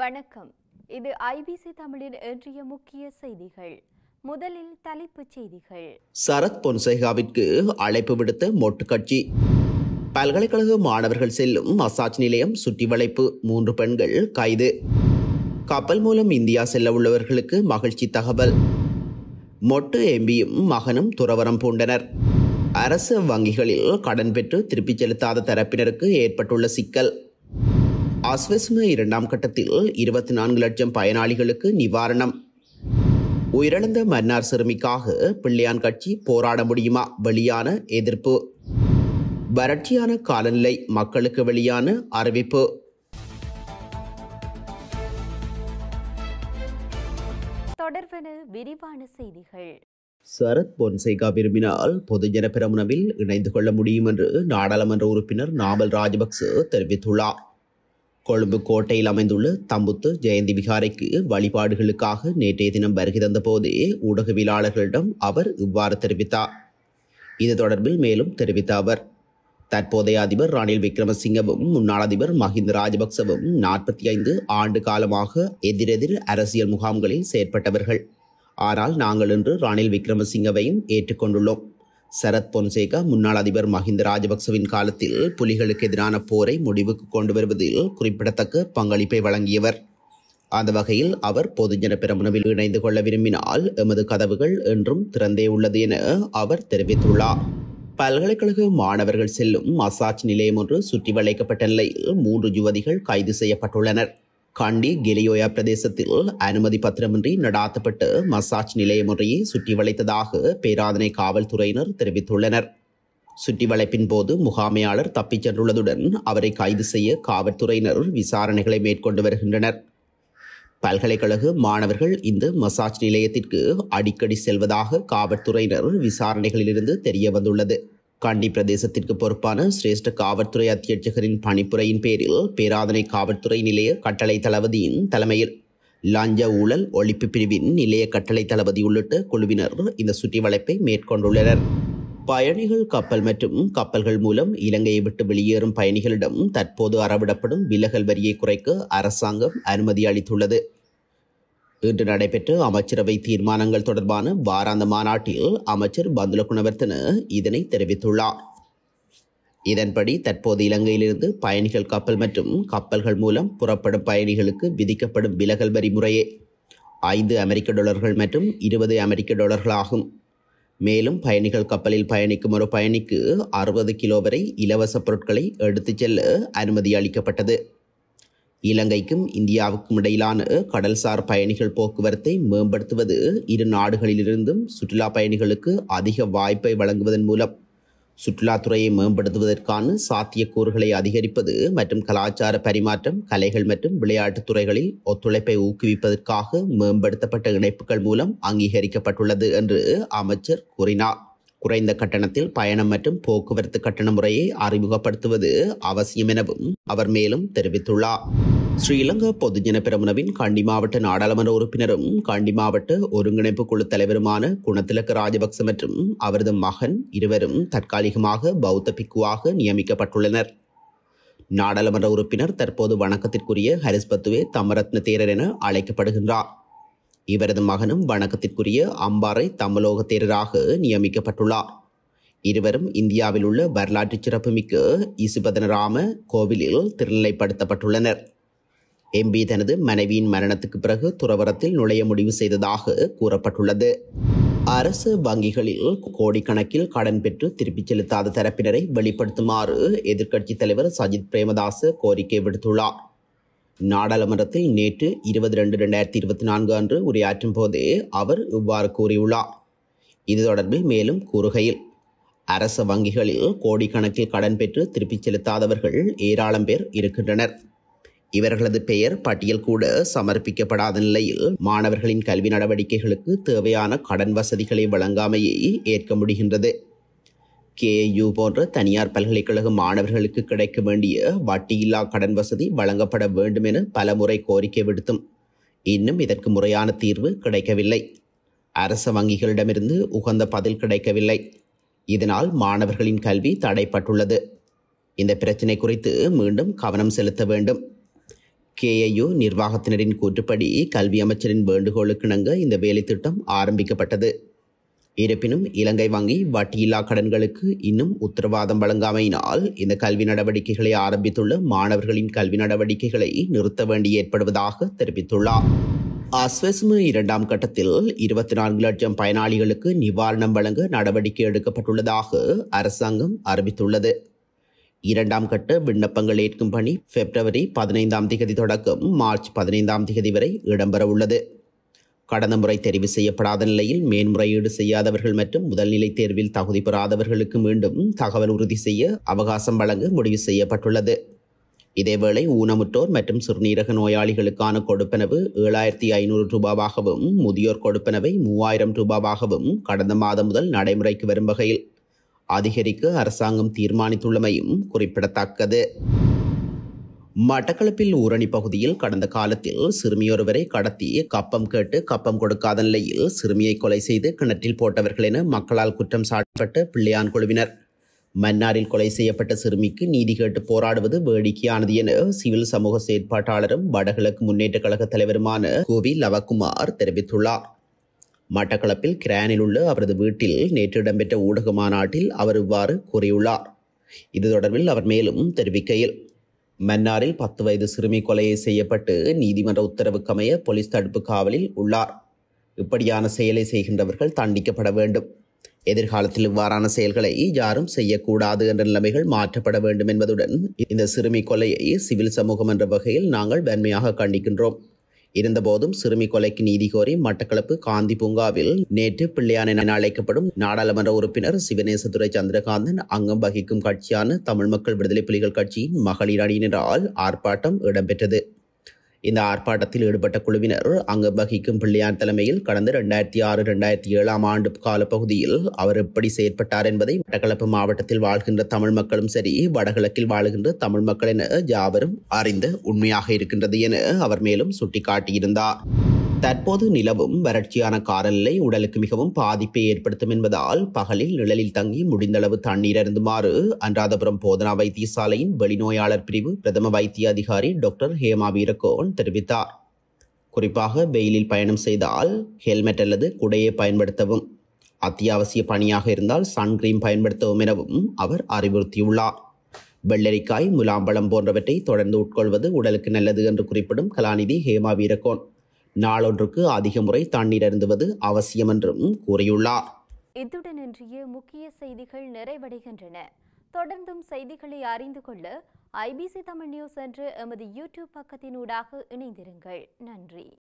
வணக்கம் இது ஐபிசி தமிழின் இன்றைய முக்கிய செய்திகள் முதலில் தலைப்புச் செய்திகள் சரத் பொன்சேகாவிற்கு அழைப்பு விடுத்த மொட்டு கட்சி பல்கலைக்கழக மாணவர்கள் செல்லும் மசாஜ் நிலையம் சுற்றி வளைப்பு மூன்று பெண்கள் கைது கப்பல் மூலம் இந்தியா செல்ல உள்ளவர்களுக்கு மகிழ்ச்சி தகவல் மொட்டு எம்பியும் மகனும் துறவரம் பூண்டனர் அரசு வங்கிகளில் கடன் பெற்று திருப்பிச் செலுத்தாத தரப்பினருக்கு ஏற்பட்டுள்ள சிக்கல் அஸ்வஸ்ம இரண்டாம் கட்டத்தில் இருபத்தி நான்கு லட்சம் பயனாளிகளுக்கு நிவாரணம் உயிரிழந்த மன்னார் சிறுமிக்காக பிள்ளையான் கட்சி போராட முடியுமா வெளியான எதிர்ப்பு வறட்சியான காலநிலை மக்களுக்கு வெளியான அறிவிப்பு விரிவான செய்திகள் சரத் பொன்சேகா விரும்பினால் பொதுஜன பெரமுனவில் இணைந்து கொள்ள முடியும் என்று நாடாளுமன்ற உறுப்பினர் நாமல் ராஜபக்சே தெரிவித்துள்ளார் கொழும்பு கோட்டையில் அமைந்துள்ள தம்புத்து ஜெயந்தி விகாரைக்கு வழிபாடுகளுக்காக நேற்றைய தினம் வருகை தந்தபோதே ஊடகவியலாளர்களிடம் அவர் இவ்வாறு தெரிவித்தார் இது தொடர்பில் மேலும் தெரிவித்த அவர் தற்போதைய அதிபர் ரணில் விக்ரமசிங்கவும் முன்னாள் அதிபர் மஹிந்த ராஜபக்சவும் நாற்பத்தி ஐந்து ஆண்டு காலமாக எதிரெதிர் அரசியல் முகாம்களில் செயற்பட்டவர்கள் ஆனால் நாங்கள் இன்று ரணில் விக்ரமசிங்கவையும் ஏற்றுக்கொண்டுள்ளோம் சரத் பொன்சேகா முன்னாள் அதிபர் மஹிந்த ராஜபக்சவின் காலத்தில் புலிகளுக்கு எதிரான போரை முடிவுக்கு கொண்டு வருவதில் குறிப்பிடத்தக்க பங்களிப்பை வழங்கியவர் அந்த வகையில் அவர் பொதுஜன பெரமுனவில் இணைந்து கொள்ள விரும்பினால் எமது கதவுகள் என்றும் திறந்தே உள்ளது என அவர் தெரிவித்துள்ளார் பல்கலைக்கழக மாணவர்கள் செல்லும் மசாஜ் நிலையம் ஒன்று சுற்றி வளைக்கப்பட்ட நிலையில் மூன்று யுவதிகள் கைது செய்யப்பட்டுள்ளனர் கண்டி கிலியோயா பிரதேசத்தில் அனுமதி பத்திரமின்றி நடாத்தப்பட்டு மசாஜ் நிலைய முறையை சுற்றி வளைத்ததாக பேராதனை காவல்துறையினர் தெரிவித்துள்ளனர் சுற்றி வளைப்பின் போது முகாமையாளர் தப்பிச் சென்றுள்ளதுடன் அவரை கைது செய்ய காவல்துறையினர் விசாரணைகளை மேற்கொண்டு வருகின்றனர் பல்கலைக்கழக மாணவர்கள் இந்த மசாஜ் நிலையத்திற்கு அடிக்கடி செல்வதாக காவல்துறையினர் விசாரணைகளிலிருந்து தெரிய வந்துள்ளது காண்டி பிரதேசத்திற்கு பொறுப்பான சிரேஷ்ட காவல்துறை அத்தியட்சகரின் பணிப்புரையின் பேரில் பேராதனை காவல்துறை நிலைய கட்டளை தளபதியின் தலைமையில் லாஞ்ச ஊழல் ஒழிப்பு பிரிவின் நிலைய கட்டளை தளபதி உள்ளிட்ட குழுவினர் இந்த சுற்றி வளைப்பை மேற்கொண்டுள்ளனர் பயணிகள் கப்பல் மற்றும் கப்பல்கள் மூலம் இலங்கையை விட்டு வெளியேறும் பயணிகளிடம் தற்போது அறவிடப்படும் விலகல் வரியை குறைக்க அரசாங்கம் அனுமதி அளித்துள்ளது இன்று நடைபெற்ற அமைச்சரவை தீர்மானங்கள் தொடர்பான வாராந்த மாநாட்டில் அமைச்சர் பந்துல குணவர்த்தன இதனை தெரிவித்துள்ளார் இதன்படி தற்போது இலங்கையிலிருந்து பயணிகள் கப்பல் மற்றும் கப்பல்கள் மூலம் புறப்படும் பயணிகளுக்கு விதிக்கப்படும் விலகல் வரி முறையே ஐந்து அமெரிக்க டாலர்கள் மற்றும் இருபது அமெரிக்க டாலர்களாகும் மேலும் பயணிகள் கப்பலில் பயணிக்கும் ஒரு பயணிக்கு அறுபது கிலோ வரை இலவச பொருட்களை எடுத்துச் செல்ல அனுமதி அளிக்கப்பட்டது இலங்கைக்கும் இந்தியாவுக்கும் இடையிலான கடல்சார் பயணிகள் போக்குவரத்தை மேம்படுத்துவது இரு நாடுகளிலிருந்தும் சுற்றுலா பயணிகளுக்கு அதிக வாய்ப்பை வழங்குவதன் மூலம் சுற்றுலாத்துறையை மேம்படுத்துவதற்கான சாத்தியக்கூறுகளை அதிகரிப்பது மற்றும் கலாச்சார பரிமாற்றம் கலைகள் மற்றும் விளையாட்டுத் துறைகளில் ஒத்துழைப்பை ஊக்குவிப்பதற்காக மேம்படுத்தப்பட்ட இணைப்புகள் மூலம் அங்கீகரிக்கப்பட்டுள்ளது என்று அமைச்சர் கூறினார் குறைந்த கட்டணத்தில் பயணம் மற்றும் போக்குவரத்து கட்டண முறையை அறிமுகப்படுத்துவது அவசியம் எனவும் அவர் மேலும் தெரிவித்துள்ளார் ஸ்ரீலங்கா பொதுஜன பெரமுனவின் கண்டி மாவட்ட நாடாளுமன்ற உறுப்பினரும் கண்டி மாவட்ட ஒருங்கிணைப்பு குழு தலைவருமான குணத்திலக்க ராஜபக்ச மற்றும் அவரது மகன் இருவரும் தற்காலிகமாக பௌத்த பிக்குவாக நியமிக்கப்பட்டுள்ளனர் நாடாளுமன்ற உறுப்பினர் தற்போது வணக்கத்திற்குரிய ஹரிஸ்பத்துவே தமரத்ன தேரர் என அழைக்கப்படுகின்றார் இவரது மகனும் வணக்கத்திற்குரிய அம்பாறை தமிழோக தேரராக நியமிக்கப்பட்டுள்ளார் இருவரும் இந்தியாவில் உள்ள வரலாற்று சிறப்புமிக்க இசுபதனராம கோவிலில் திருநிலைப்படுத்தப்பட்டுள்ளனர் எம்பி தனது மனைவியின் மரணத்துக்கு பிறகு துறவரத்தில் நுழைய முடிவு செய்ததாக கூறப்பட்டுள்ளது அரசு வங்கிகளில் கோடிக்கணக்கில் கடன் பெற்று திருப்பிச் செலுத்தாத தரப்பினரை வெளிப்படுத்துமாறு எதிர்க்கட்சித் தலைவர் சஜித் பிரேமதாஸ் கோரிக்கை விடுத்துள்ளார் நாடாளுமன்றத்தில் நேற்று இருபது ரெண்டு ரெண்டாயிரத்தி இருபத்தி நான்கு அன்று உரையாற்றும் போதே அவர் இவ்வாறு கூறியுள்ளார் இது தொடர்பில் மேலும் கூறுகையில் அரச வங்கிகளில் கோடிக்கணக்கில் கடன் பெற்று திருப்பிச் செலுத்தாதவர்கள் ஏராளம் பேர் இருக்கின்றனர் இவர்களது பெயர் பட்டியல் கூட சமர்ப்பிக்கப்படாத நிலையில் மாணவர்களின் கல்வி நடவடிக்கைகளுக்கு தேவையான கடன் வசதிகளை வழங்காமையை ஏற்க முடிகின்றது கேயு போன்ற தனியார் பல்கலைக்கழக மாணவர்களுக்கு கிடைக்க வேண்டிய வட்டியில்லா கடன் வசதி வழங்கப்பட வேண்டும் என பலமுறை கோரிக்கை விடுத்தும் இன்னும் இதற்கு முறையான தீர்வு கிடைக்கவில்லை அரச வங்கிகளிடமிருந்து உகந்த பதில் கிடைக்கவில்லை இதனால் மாணவர்களின் கல்வி தடைப்பட்டுள்ளது இந்த பிரச்சினை குறித்து மீண்டும் கவனம் செலுத்த வேண்டும் கேஐயு நிர்வாகத்தினரின் கூற்றுப்படி கல்வி அமைச்சரின் வேண்டுகோளுக்கிணங்க இந்த வேலைத்திட்டம் ஆரம்பிக்கப்பட்டது இருப்பினும் இலங்கை வங்கி வட்டியில்லா கடன்களுக்கு இன்னும் உத்தரவாதம் வழங்காமையினால் இந்த கல்வி நடவடிக்கைகளை ஆரம்பித்துள்ள மாணவர்களின் கல்வி நடவடிக்கைகளை நிறுத்த வேண்டி ஏற்படுவதாக தெரிவித்துள்ளார் அஸ்வசும இரண்டாம் கட்டத்தில் இருபத்தி நான்கு லட்சம் பயனாளிகளுக்கு நிவாரணம் வழங்க நடவடிக்கை எடுக்கப்பட்டுள்ளதாக அரசாங்கம் அறிவித்துள்ளது இரண்டாம் கட்ட விண்ணப்பங்கள் ஏற்கும் பணி பிப்ரவரி பதினைந்தாம் திகதி தொடக்கம் மார்ச் பதினைந்தாம் திகதி வரை இடம்பெற உள்ளது கடந்த முறை தெரிவு செய்யப்படாத நிலையில் மேன்முறையீடு செய்யாதவர்கள் மற்றும் முதல்நிலை தேர்வில் தகுதி பெறாதவர்களுக்கு மீண்டும் தகவல் உறுதி செய்ய அவகாசம் வழங்க முடிவு செய்யப்பட்டுள்ளது இதேவேளை ஊனமுற்றோர் மற்றும் சிறுநீரக நோயாளிகளுக்கான கொடுப்பனவு ஏழாயிரத்தி ஐநூறு ரூபாவாகவும் முதியோர் கொடுப்பனவை மூவாயிரம் ரூபாவாகவும் கடந்த மாதம் முதல் நடைமுறைக்கு வரும் வகையில் அதிகரிக்க அரசாங்கம் தீர்மானித்துள்ளமையும் குறிப்பிடத்தக்கது மட்டக்களப்பில் ஊரணி பகுதியில் கடந்த காலத்தில் சிறுமியொருவரை கடத்தி கப்பம் கேட்டு கப்பம் கொடுக்காத நிலையில் சிறுமியை கொலை செய்து கிணற்றில் போட்டவர்கள் என மக்களால் குற்றம் சாட்டப்பட்ட பிள்ளையான் குழுவினர் மன்னாரில் கொலை செய்யப்பட்ட சிறுமிக்கு நீதி கேட்டு போராடுவது வேடிக்கையானது என சிவில் சமூக செயற்பாட்டாளரும் வடகிழக்கு முன்னேற்ற கழக தலைவருமான கோவி லவக்குமார் தெரிவித்துள்ளார் மட்டக்களப்பில் கிரானில் உள்ள அவரது வீட்டில் நேற்று இடம்பெற்ற ஊடக மாநாட்டில் அவர் இவ்வாறு கூறியுள்ளார் இது தொடர்பில் அவர் மேலும் தெரிவிக்கையில் மன்னாரில் பத்து வயது சிறுமி கொலையை செய்யப்பட்டு நீதிமன்ற உத்தரவுக்கமைய போலீஸ் தடுப்பு காவலில் உள்ளார் இப்படியான செயலை செய்கின்றவர்கள் தண்டிக்கப்பட வேண்டும் எதிர்காலத்தில் இவ்வாறான செயல்களை யாரும் செய்யக்கூடாது என்ற நிலைமைகள் மாற்றப்பட வேண்டும் என்பதுடன் இந்த சிறுமி கொலையை சிவில் சமூகம் என்ற வகையில் நாங்கள் வன்மையாக கண்டிக்கின்றோம் இருந்தபோதும் சிறுமி கொலைக்கு நீதி கோரி மட்டக்களப்பு காந்தி பூங்காவில் நேற்று பிள்ளையான என அழைக்கப்படும் நாடாளுமன்ற உறுப்பினர் சிவநேசதுரை சந்திரகாந்தன் அங்கம் வகிக்கும் கட்சியான தமிழ் மக்கள் விடுதலை புலிகள் கட்சியின் மகளிர் அணியினரால் ஆர்ப்பாட்டம் இடம்பெற்றது இந்த ஆர்ப்பாட்டத்தில் ஈடுபட்ட குழுவினர் அங்கு வகிக்கும் பிள்ளையார் தலைமையில் கடந்த இரண்டாயிரத்தி ஆறு இரண்டாயிரத்தி ஏழாம் ஆண்டு காலப்பகுதியில் அவர் எப்படி செயற்பட்டார் என்பதை மட்டக்களப்பு மாவட்டத்தில் வாழ்கின்ற தமிழ் மக்களும் சரி வடகிழக்கில் வாழ்கின்ற தமிழ் மக்கள் என யாவரும் உண்மையாக இருக்கின்றது என அவர் மேலும் சுட்டிக்காட்டியிருந்தார் தற்போது நிலவும் வறட்சியான காலநிலை உடலுக்கு மிகவும் பாதிப்பை ஏற்படுத்தும் என்பதால் பகலில் நிழலில் தங்கி முடிந்தளவு தண்ணீர் அருந்துமாறு அன்றாதபுரம் போதனா வைத்தியசாலையின் வெளிநோயாளர் பிரிவு பிரதம வைத்திய அதிகாரி டாக்டர் ஹேமா வீரகோன் தெரிவித்தார் குறிப்பாக வெயிலில் பயணம் செய்தால் ஹெல்மெட் அல்லது குடையை பயன்படுத்தவும் அத்தியாவசிய பணியாக இருந்தால் சன்கிரீம் பயன்படுத்தவும் எனவும் அவர் அறிவுறுத்தியுள்ளார் வெள்ளரிக்காய் முலாம்பழம் போன்றவற்றை தொடர்ந்து உட்கொள்வது உடலுக்கு நல்லது என்று குறிப்பிடும் கலாநிதி ஹேமா வீரகோன் நாளொன்றுக்கு அதிக முறை தண்ணீர் அருந்துவது அவசியம் என்றும் கூறியுள்ளார் இத்துடன் இன்றைய முக்கிய செய்திகள் நிறைவடைகின்றன தொடர்ந்தும் செய்திகளை அறிந்து கொள்ள ஐபிசி தமிழ் நியூஸ் என்று எமது யூடியூப் பக்கத்தினூடாக இணைந்திருங்கள் நன்றி